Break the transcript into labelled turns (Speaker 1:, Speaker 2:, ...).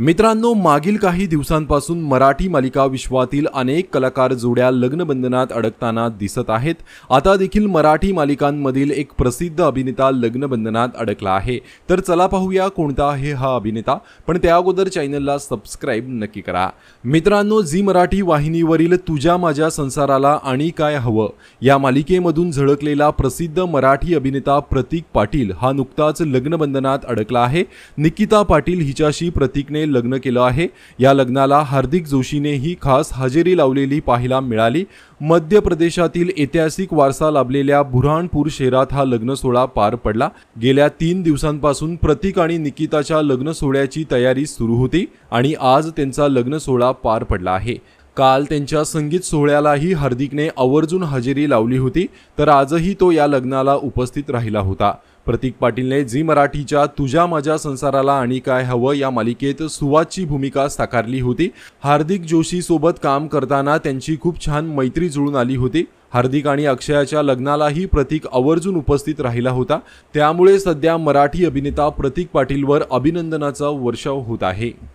Speaker 1: मित्रांनो मागील काही दिवसांपासून मराठी मालिका विश्वातील अनेक कलाकार जोड्या लग्नबंधनात अडकताना दिसत आहेत आता देखील मराठी मालिकांमधील एक प्रसिद्ध अभिनेता लग्नबंधनात अडकला आहे तर चला पाहूया कोणता आहे हा अभिनेता पण त्या अगोदर चॅनलला सबस्क्राईब नक्की करा मित्रांनो झी मराठी वाहिनीवरील तुझ्या माझ्या संसाराला आणि काय हवं या मालिकेमधून झळकलेला प्रसिद्ध मराठी अभिनेता प्रतीक पाटील हा नुकताच लग्नबंधनात अडकला आहे निकिता पाटील हिच्याशी प्रतीकने जोशीने लग्न केलं आहे या लग्नाला हार्दिक जोशीनेही खास हजेरी लावलेली पाहायला मिळाली मध्य प्रदेशातील ऐतिहासिक वारसा लाभलेल्या बुरहानपूर शहरात हा लग्न सोहळा पार पडला गेल्या तीन दिवसांपासून प्रतीक आणि निकिताच्या लग्न सोहळ्याची तयारी सुरू होती आणि आज त्यांचा लग्न सोहळा पार पडला आहे काल त्यांच्या संगीत सोहळ्यालाही हार्दिकने आवर्जून हजेरी लावली होती तर आजही तो या लग्नाला उपस्थित राहिला होता प्रतीक पाटीलने झी मराठीच्या तुझ्या माझ्या संसाराला आणि काय हवं या मालिकेत सुवादची भूमिका साकारली होती हार्दिक जोशी सोबत काम करताना त्यांची खूप छान मैत्री जुळून आली होती हार्दिक आणि अक्षयाच्या लग्नालाही प्रतीक आवर्जून उपस्थित राहिला होता त्यामुळे सध्या मराठी अभिनेता प्रतीक पाटीलवर अभिनंदनाचा वर्षाव होत आहे